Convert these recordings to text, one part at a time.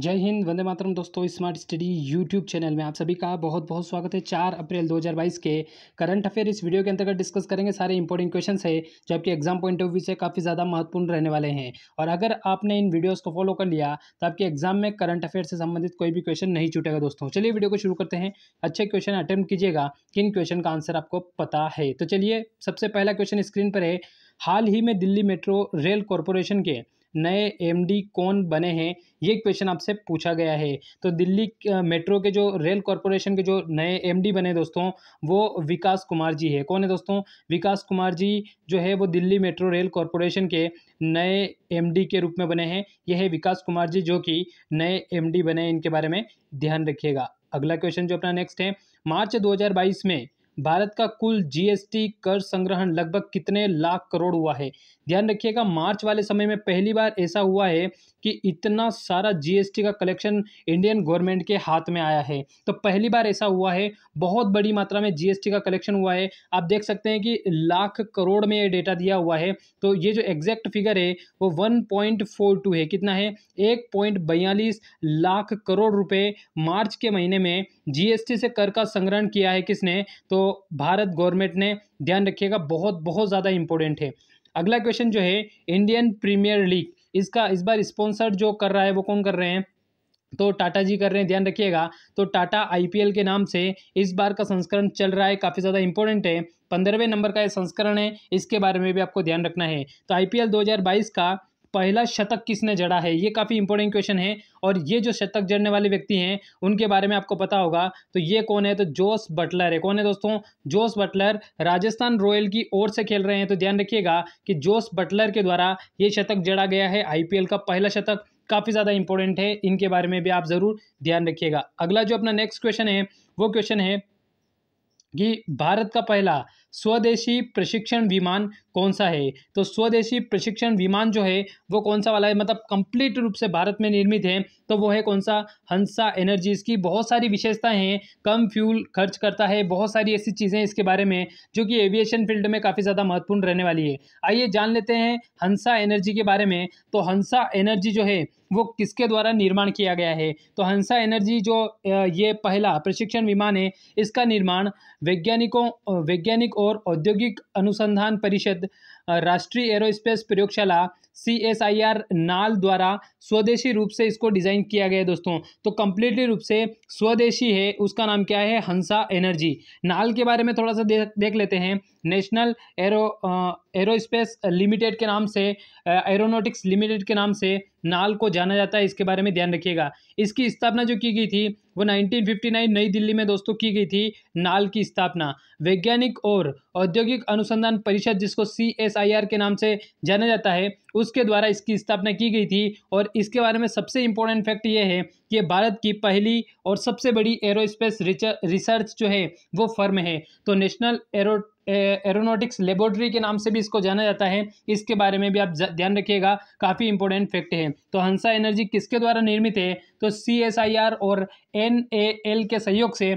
जय हिंद वंदे मातरम दोस्तों smart study YouTube channel में आप सभी का बहुत बहुत स्वागत है चार अप्रैल 2022 के करंट अफेयर इस वीडियो के अंतर्गत डिस्कस करेंगे सारे इंपॉर्टेंट क्वेश्चन है जो आपके एग्जाम पॉइंट ऑफ व्यू से काफ़ी ज़्यादा महत्वपूर्ण रहने वाले हैं और अगर आपने इन वीडियोज़ को फॉलो कर लिया तो आपके एग्जाम में करंट अफेयर से संबंधित कोई भी क्वेश्चन नहीं छूटेगा दोस्तों चलिए वीडियो को शुरू करते हैं अच्छे क्वेश्चन अटैम्प्ट कीजिएगा किन क्वेश्चन का आंसर आपको पता है तो चलिए सबसे पहला क्वेश्चन स्क्रीन पर है हाल ही में दिल्ली मेट्रो रेल कॉरपोरेशन के नए एमडी कौन बने हैं ये क्वेश्चन आपसे पूछा गया है तो दिल्ली मेट्रो के जो रेल कॉरपोरेशन के जो नए एमडी बने दोस्तों वो विकास कुमार जी है कौन है दोस्तों विकास कुमार जी जो है वो दिल्ली मेट्रो रेल कॉरपोरेशन के नए एम के रूप में बने हैं यह है विकास कुमार जी जो कि नए एम बने इनके बारे में ध्यान रखिएगा अगला क्वेश्चन जो अपना नेक्स्ट है मार्च 2022 में भारत का कुल जीएसटी कर संग्रहण लगभग कितने लाख करोड़ हुआ है ध्यान रखिएगा मार्च वाले समय में पहली बार ऐसा हुआ है कि इतना सारा जीएसटी का कलेक्शन इंडियन गवर्नमेंट के हाथ में आया है तो पहली बार ऐसा हुआ है बहुत बड़ी मात्रा में जीएसटी का कलेक्शन हुआ है आप देख सकते हैं कि लाख करोड़ में ये डेटा दिया हुआ है तो ये जो एग्जैक्ट फिगर है वो वन है कितना है एक लाख करोड़ रुपये मार्च के महीने में जीएसटी से कर का संग्रहण किया है किसने तो भारत गवर्नमेंट ने ध्यान रखिएगा बहुत बहुत ज़्यादा इंपॉर्टेंट है अगला क्वेश्चन जो है इंडियन प्रीमियर लीग इसका इस बार स्पॉन्सर जो कर रहा है वो कौन कर रहे हैं तो टाटा जी कर रहे हैं ध्यान रखिएगा तो टाटा आईपीएल के नाम से इस बार का संस्करण चल रहा है काफ़ी ज़्यादा इंपॉर्टेंट है पंद्रहवें नंबर का यह संस्करण है इसके बारे में भी आपको ध्यान रखना है तो आईपीएल 2022 का पहला शतक किसने जड़ा है ये काफ़ी इंपॉर्टेंट क्वेश्चन है और ये जो शतक जड़ने वाले व्यक्ति हैं उनके बारे में आपको पता होगा तो ये कौन है तो जोस बटलर है कौन है दोस्तों जोस बटलर राजस्थान रॉयल की ओर से खेल रहे हैं तो ध्यान रखिएगा कि जोस बटलर के द्वारा ये शतक जड़ा गया है आई का पहला शतक काफ़ी ज़्यादा इंपॉर्टेंट है इनके बारे में भी आप ज़रूर ध्यान रखिएगा अगला जो अपना नेक्स्ट क्वेश्चन है वो क्वेश्चन है कि भारत का पहला स्वदेशी प्रशिक्षण विमान कौन सा है तो स्वदेशी प्रशिक्षण विमान जो है वो कौन सा वाला है मतलब कंप्लीट रूप से भारत में निर्मित है तो वो है कौन सा हंसा एनर्जी इसकी बहुत सारी विशेषताएं हैं कम फ्यूल खर्च करता है बहुत सारी ऐसी चीज़ें इसके बारे में जो कि एविएशन फील्ड में काफ़ी ज़्यादा महत्वपूर्ण रहने वाली है आइए जान लेते हैं हंसा एनर्जी के बारे में तो हंसा एनर्जी जो है वो किसके द्वारा निर्माण किया गया है तो हंसा एनर्जी जो ये पहला प्रशिक्षण विमान है इसका निर्माण वैज्ञानिकों वैज्ञानिक और औद्योगिक अनुसंधान परिषद राष्ट्रीय एरोस्पेस प्रयोगशाला सी एस आई आर नाल द्वारा स्वदेशी रूप से इसको डिज़ाइन किया गया है दोस्तों तो कम्प्लीटली रूप से स्वदेशी है उसका नाम क्या है हंसा एनर्जी नाल के बारे में थोड़ा सा देख देख लेते हैं नेशनल एरो एरोस्पेस लिमिटेड के नाम से एरोनोटिक्स लिमिटेड के नाम से नाल को जाना जाता है इसके बारे में ध्यान रखिएगा इसकी स्थापना जो की गई थी वो 1959 नई दिल्ली में दोस्तों की गई थी नाल की स्थापना वैज्ञानिक और औद्योगिक अनुसंधान परिषद जिसको सी के नाम से जाना जाता है उस उसके द्वारा इसकी स्थापना की गई थी और इसके बारे में सबसे इम्पोर्टेंट फैक्ट ये है कि भारत की पहली और सबसे बड़ी एरोस्पेस रिसर्च जो है वो फर्म है तो नेशनल एरो एरोनॉटिक्स लेबोरेटरी के नाम से भी इसको जाना जाता है इसके बारे में भी आप ध्यान रखिएगा काफ़ी इंपॉर्टेंट फैक्ट है तो हंसा एनर्जी किसके द्वारा निर्मित है तो सी और एन के सहयोग से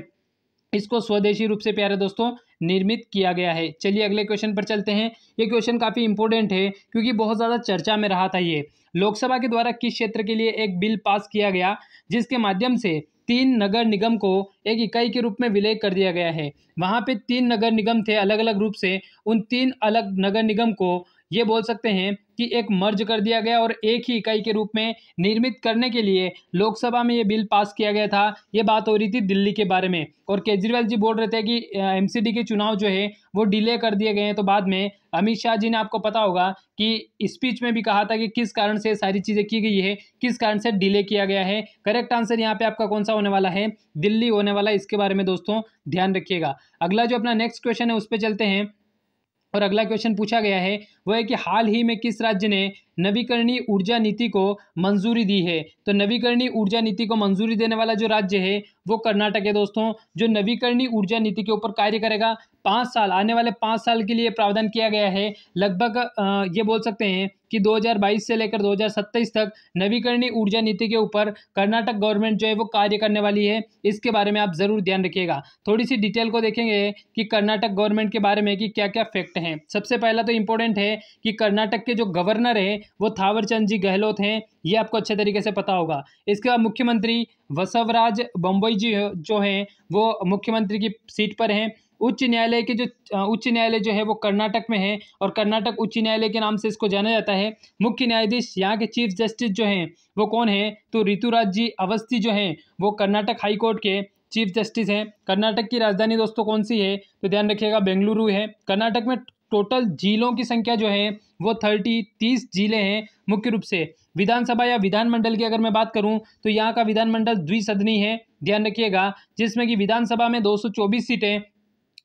इसको स्वदेशी रूप से प्यारे दोस्तों निर्मित किया गया है चलिए अगले क्वेश्चन पर चलते हैं ये क्वेश्चन काफ़ी इंपॉर्टेंट है क्योंकि बहुत ज़्यादा चर्चा में रहा था ये लोकसभा के द्वारा किस क्षेत्र के लिए एक बिल पास किया गया जिसके माध्यम से तीन नगर निगम को एक इकाई के रूप में विलय कर दिया गया है वहाँ पे तीन नगर निगम थे अलग अलग रूप से उन तीन अलग नगर निगम को ये बोल सकते हैं कि एक मर्ज कर दिया गया और एक ही इकाई के रूप में निर्मित करने के लिए लोकसभा में ये बिल पास किया गया था ये बात हो रही थी दिल्ली के बारे में और केजरीवाल जी बोल रहे थे कि एमसीडी के चुनाव जो है वो डिले कर दिए गए हैं तो बाद में अमित शाह जी ने आपको पता होगा कि स्पीच में भी कहा था कि किस कारण से सारी चीज़ें की गई है किस कारण से डिले किया गया है करेक्ट आंसर यहाँ पर आपका कौन सा होने वाला है दिल्ली होने वाला है इसके बारे में दोस्तों ध्यान रखिएगा अगला जो अपना नेक्स्ट क्वेश्चन है उस पर चलते हैं और अगला क्वेश्चन पूछा गया है वह है कि हाल ही में किस राज्य ने नवीकरणीय ऊर्जा नीति को मंजूरी दी है तो नवीकरणीय ऊर्जा नीति को मंजूरी देने वाला जो राज्य है वो कर्नाटक है दोस्तों जो नवीकरणीय ऊर्जा नीति के ऊपर कार्य करेगा पाँच साल आने वाले पाँच साल के लिए प्रावधान किया गया है लगभग ये बोल सकते हैं कि 2022 से लेकर 2027 तक नवीकरणीय ऊर्जा नीति के ऊपर कर्नाटक गवर्नमेंट जो है वो कार्य करने वाली है इसके बारे में आप ज़रूर ध्यान रखिएगा थोड़ी सी डिटेल को देखेंगे कि कर्नाटक गवर्नमेंट के बारे में कि क्या क्या फैक्ट हैं सबसे पहला तो इम्पोर्टेंट है कि कर्नाटक के जो गवर्नर हैं वो थावरचंद जी गहलोत हैं ये आपको अच्छे तरीके से पता होगा इसके बाद मुख्यमंत्री वसवराज बम्बई जी जो हैं वो मुख्यमंत्री की सीट पर हैं उच्च न्यायालय के जो उच्च न्यायालय जो है वो कर्नाटक में है और कर्नाटक उच्च न्यायालय के नाम से इसको जाना जाता है मुख्य न्यायाधीश यहाँ के चीफ जस्टिस जो हैं वो कौन है तो ऋतुराज जी अवस्थी जो हैं वो कर्नाटक हाई कोर्ट के चीफ जस्टिस हैं कर्नाटक की राजधानी दोस्तों कौन सी है तो ध्यान रखिएगा बेंगलुरु है कर्नाटक में टोटल जिलों की संख्या जो है वो थर्टी तीस जिले हैं मुख्य रूप से विधानसभा या विधानमंडल की अगर मैं बात करूं तो यहाँ का विधानमंडल द्विसदनी है ध्यान रखिएगा जिसमें कि विधानसभा में 224 सीटें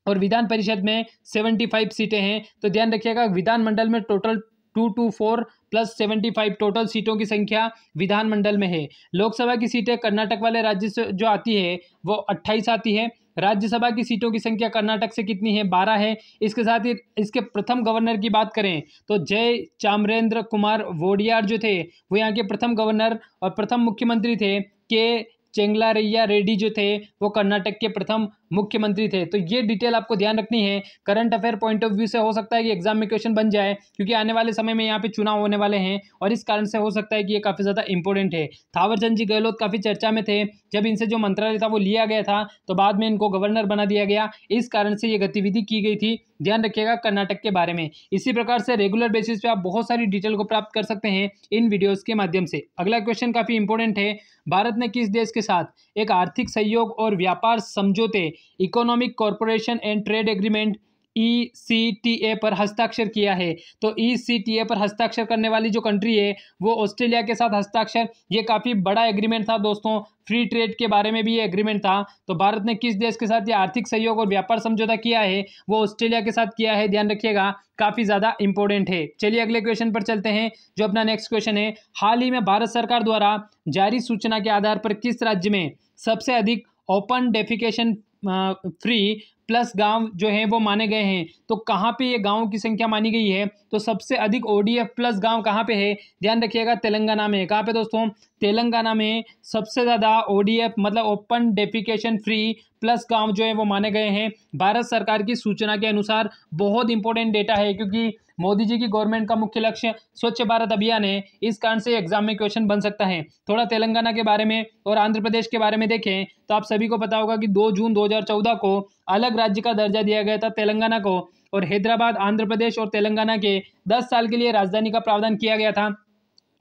और विधान परिषद में सेवेंटी फाइव सीटें हैं तो ध्यान रखिएगा विधानमंडल में total two two four plus seventy five total सीटों की संख्या विधानमंडल में है लोकसभा की सीटें कर्नाटक वाले राज्य से जो आती है वो अट्ठाईस आती है राज्यसभा की सीटों की संख्या कर्नाटक से कितनी है बारह है इसके साथ ही इसके प्रथम गवर्नर की बात करें तो जय चामरेंद्र कुमार वोडियार जो थे वो यहाँ के प्रथम गवर्नर और प्रथम मुख्यमंत्री थे के चेंगलारैया रेड्डी जो थे वो कर्नाटक के प्रथम मुख्यमंत्री थे तो ये डिटेल आपको ध्यान रखनी है current affair point of view से हो सकता है कि एग्जाम में क्वेश्चन बन जाए क्योंकि आने वाले समय में यहाँ पे चुनाव होने वाले हैं और इस कारण से हो सकता है कि ये काफ़ी ज़्यादा इंपॉर्टेंट है थावरचंद जी गहलोत काफ़ी चर्चा में थे जब इनसे जो मंत्रालय था वो लिया गया था तो बाद में इनको गवर्नर बना दिया गया इस कारण से ये गतिविधि की गई थी ध्यान रखिएगा कर्नाटक के बारे में इसी प्रकार से रेगुलर बेसिस पे आप बहुत सारी डिटेल को प्राप्त कर सकते हैं इन वीडियोस के माध्यम से अगला क्वेश्चन काफ़ी इंपॉर्टेंट है भारत ने किस देश के साथ एक आर्थिक सहयोग और व्यापार समझौते economic corporation and trade agreement E C T A पर हस्ताक्षर किया है तो ई सी टी ए पर हस्ताक्षर करने वाली जो कंट्री है वो ऑस्ट्रेलिया के साथ हस्ताक्षर ये काफ़ी बड़ा एग्रीमेंट था दोस्तों फ्री ट्रेड के बारे में भी ये एग्रीमेंट था तो भारत ने किस देश के साथ ये आर्थिक सहयोग और व्यापार समझौता किया है वो ऑस्ट्रेलिया के साथ किया है ध्यान रखिएगा काफ़ी ज़्यादा इंपॉर्टेंट है चलिए अगले क्वेश्चन पर चलते हैं जो अपना नेक्स्ट क्वेश्चन है हाल ही में भारत सरकार द्वारा जारी सूचना के आधार पर किस राज्य में सबसे अधिक ओपन डेफिकेशन फ्री प्लस गांव जो है वो माने गए हैं तो कहाँ पे ये गांव की संख्या मानी गई है तो सबसे अधिक ओडीएफ प्लस गांव कहाँ पे है ध्यान रखिएगा तेलंगाना में कहाँ पे दोस्तों तेलंगाना में सबसे ज़्यादा ओडीएफ मतलब ओपन डेफिकेशन फ्री प्लस गांव जो है वो माने गए हैं भारत सरकार की सूचना के अनुसार बहुत इंपॉर्टेंट डेटा है क्योंकि मोदी जी की गवर्नमेंट का मुख्य लक्ष्य स्वच्छ भारत अभियान है इस कारण से एग्जाम में क्वेश्चन बन सकता है थोड़ा तेलंगाना के बारे में और आंध्र प्रदेश के बारे में देखें तो आप सभी को पता होगा कि 2 जून 2014 को अलग राज्य का दर्जा दिया गया था तेलंगाना को और हैदराबाद आंध्र प्रदेश और तेलंगाना के दस साल के लिए राजधानी का प्रावधान किया गया था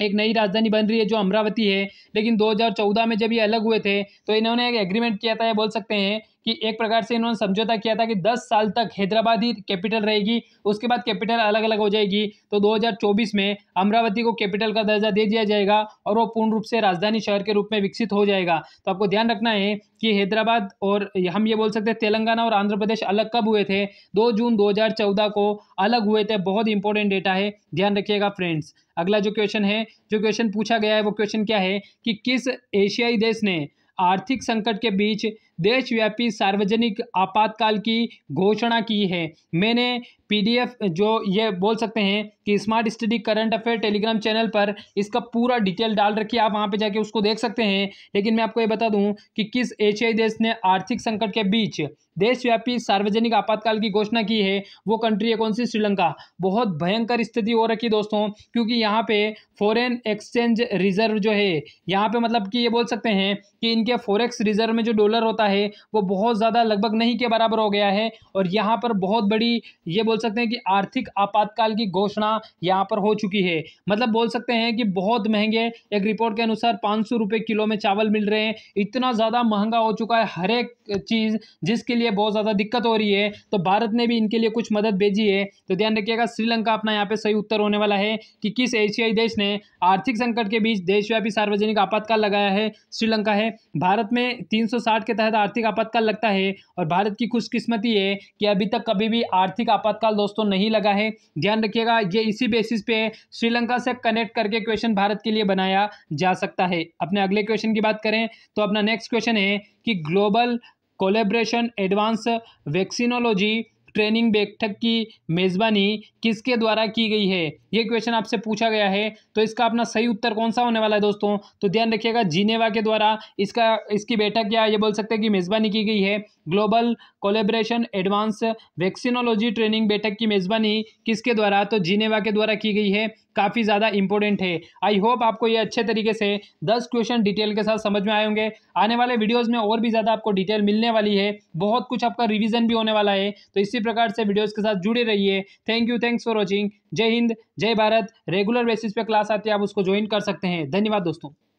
एक नई राजधानी बन रही है जो अमरावती है लेकिन 2014 में जब ये अलग हुए थे तो इन्होंने एक एग्रीमेंट किया था ये बोल सकते हैं कि एक प्रकार से इन्होंने समझौता किया था कि 10 साल तक हैदराबाद ही कैपिटल रहेगी उसके बाद कैपिटल अलग अलग हो जाएगी तो 2024 में अमरावती को कैपिटल का दर्जा दे दिया जाएगा और वो पूर्ण रूप से राजधानी शहर के रूप में विकसित हो जाएगा तो आपको ध्यान रखना है कि हैदराबाद और हम ये बोल सकते हैं तेलंगाना और आंध्र प्रदेश अलग कब हुए थे दो जून दो को अलग हुए थे बहुत इंपॉर्टेंट डेटा है ध्यान रखिएगा फ्रेंड्स अगला जो क्वेश्चन है जो क्वेश्चन पूछा गया है वो क्वेश्चन क्या है कि किस एशियाई देश ने आर्थिक संकट के बीच देशव्यापी सार्वजनिक आपातकाल की घोषणा की है मैंने पीडीएफ जो ये बोल सकते हैं कि smart study current affair Telegram channel पर इसका पूरा डिटेल डाल रखी है आप वहाँ पे जाके उसको देख सकते हैं लेकिन मैं आपको ये बता दूँ कि किस एशियाई देश ने आर्थिक संकट के बीच देशव्यापी सार्वजनिक आपातकाल की घोषणा की है वो कंट्री है कौन सी श्रीलंका बहुत भयंकर स्थिति हो रखी दोस्तों क्योंकि यहाँ पे फॉरेन एक्सचेंज रिजर्व जो है यहाँ पे मतलब कि ये बोल सकते हैं कि इनके फॉरेक्स रिजर्व में जो डॉलर होता होता है वो बहुत ज़्यादा लगभग नहीं के बराबर हो गया है और यहाँ पर बहुत बड़ी ये बोल सकते हैं कि आर्थिक आपातकाल की घोषणा यहाँ पर हो चुकी है मतलब बोल सकते हैं कि बहुत महंगे एक रिपोर्ट के अनुसार पाँच सौ किलो में चावल मिल रहे हैं इतना ज़्यादा महंगा हो चुका है हर एक चीज़ जिसके लिए बहुत ज़्यादा दिक्कत हो रही है तो भारत ने भी इनके लिए कुछ मदद भेजी है तो ध्यान रखिएगा श्रीलंका अपना यहाँ पे सही उत्तर होने वाला है कि किस एशियाई देश ने आर्थिक संकट के बीच देशव्यापी सार्वजनिक आपातकाल लगाया है श्रीलंका है भारत में 360 के तहत ज़्यादा आर्थिक आपातकाल लगता है और भारत की खुशकिस्मती है कि अभी तक कभी भी आर्थिक आपातकाल दोस्तों नहीं लगा है ध्यान रखिएगा ये इसी बेसिस पे श्रीलंका से कनेक्ट करके क्वेश्चन भारत के लिए बनाया जा सकता है अपने अगले क्वेश्चन की बात करें तो अपना नेक्स्ट क्वेश्चन है कि global collaboration advance vaccinology training बैठक की मेज़बानी किसके द्वारा की गई है ये क्वेश्चन आपसे पूछा गया है तो इसका अपना सही उत्तर कौन सा होने वाला है दोस्तों तो ध्यान रखिएगा जीनेवा के द्वारा इसका इसकी बैठक क्या ये बोल सकते हैं कि मेज़बानी की गई है global collaboration advance vaccinology training बैठक की मेज़बानी किसके द्वारा तो जीनेवा के द्वारा की गई है काफ़ी ज़्यादा इंपॉर्टेंट है आई होप आपको ये अच्छे तरीके से दस क्वेश्चन डिटेल के साथ समझ में आए होंगे आने वाले वीडियोज़ में और भी ज़्यादा आपको डिटेल मिलने वाली है बहुत कुछ आपका रिविजन भी होने वाला है तो इसी प्रकार से वीडियोज़ के साथ जुड़े रहिए thank you thanks for watching जय हिंद जय भारत रेगुलर बेसिस पे क्लास आती है आप उसको ज्वाइन कर सकते हैं धन्यवाद दोस्तों